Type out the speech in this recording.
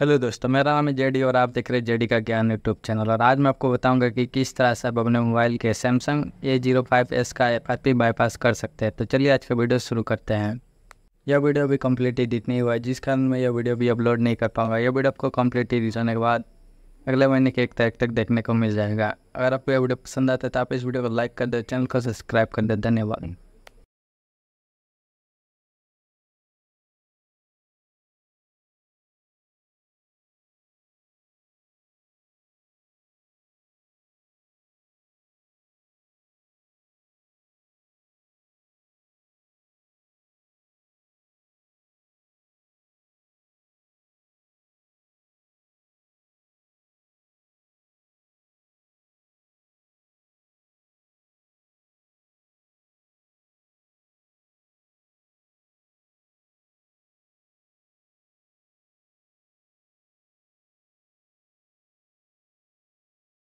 hello दोस्तों मेरा नाम है जेडी और आप देख रहे हैं जेडी का ज्ञान यूट्यूब चैनल और आज मैं आपको बताऊंगा कि किस तरह से आप अपने मोबाइल के Samsung A zero five S का एफ आर पी बाईपास कर सकते हैं तो चलिए आज का वीडियो शुरू करते हैं यह वीडियो भी कम्प्लीट एडिट नहीं हुआ है जिस कारण मैं यह वीडियो भी अपलोड नहीं कर पाऊँगा यह वीडियो आपको कम्प्लीट एडिट होने के बाद अगले महीने की एक तारीख तक देखने को मिल जाएगा अगर आपको यह वीडियो पसंद आता है तो आप इस वीडियो को लाइक कर दें चैनल को सब्सक्राइब कर दें धन्यवाद